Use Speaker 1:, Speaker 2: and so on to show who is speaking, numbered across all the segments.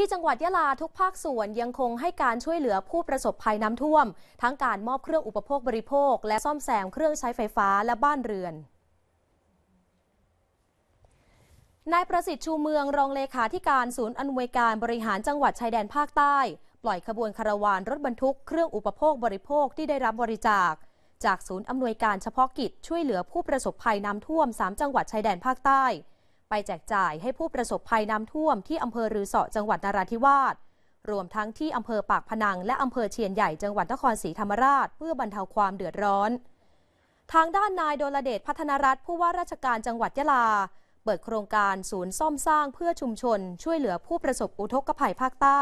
Speaker 1: ที่จังหวัดยะลาทุกภาคส่วนยังคงให้การช่วยเหลือผู้ประสบภัยน้ำท่วม ทั้งการมอบเครื่องอุปโภคบริโภค และซ่อมแซมเครื่องใช้ไฟฟ้าและบ้านเรือน นายประสิทธิ์ชูเมืองรองเลขาธิการศูนย์อำนวยการบริหารจังหวัดชายแดนภาคใต้ ปล่อยขบวนคาราวานรถบรรทุก เครื่องอุปโภคบริโภคที่ได้รับบริจาค จากศูนย์อำนวยการเฉพาะกิจช่วยเหลือผู้ประสบภัยน้ำท่วม3จังหวัดชายแดนภาคใต้ไปแจกจ่ายให้ผู้ประสบภัยน้ำท่วมที่อำเภอรือเสาะจังหวัดนราธิวาส รวมทั้งที่อำเภอปากพนังและอำเภอเชียนใหญ่จังหวัดนครศรีธรรมราชเพื่อบรรเทาความเดือดร้อน ทางด้านนายโดลเดชพัฒนรัฐ ผู้ว่าราชการจังหวัดยะลา เปิดโครงการศูนย์ซ่อมสร้างเพื่อชุมชนช่วยเหลือผู้ประสบอุทกภัยภาคใต้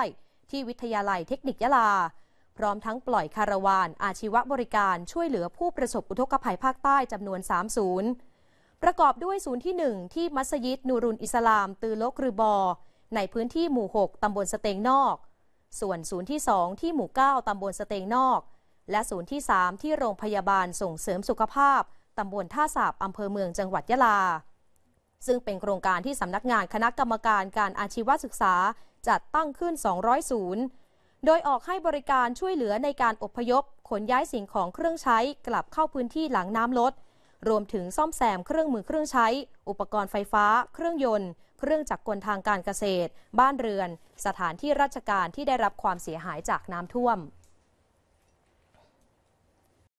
Speaker 1: ที่วิทยาลัยเทคนิคยะลา พร้อมทั้งปล่อยคาราวานอาชีวบริการช่วยเหลือผู้ประสบอุทกภัยภาคใต้จำนวน3ศูนย์ประกอบด้วยศูนย์ที่1ที่มัสยิดนูรุนอิสลามตือลกรือบอ ในพื้นที่หมู่ 6 ตำบลสเตงนอก ส่วนศูนย์ที่2ที่หมู่ 9 ตำบลสเตงนอก และศูนย์ที่ 3 ที่โรงพยาบาลส่งเสริมสุขภาพ ตำบลท่าสาบอำเภอเมืองจังหวัดยะลา ซึ่งเป็นโครงการที่สำนักงานคณะกรรมการการอาชีวศึกษาจัดตั้งขึ้น 200ศูนย์โดยออกให้บริการช่วยเหลือในการอพยพขนย้ายสิ่งของเครื่องใช้กลับเข้าพื้นที่หลังน้ำลดรวมถึงซ่อมแซมเครื่องมือเครื่องใช้ อุปกรณ์ไฟฟ้า เครื่องยนต์ เครื่องจักรกลทางการเกษตร บ้านเรือน สถานที่ราชการที่ได้รับความเสียหายจากน้ำท่วม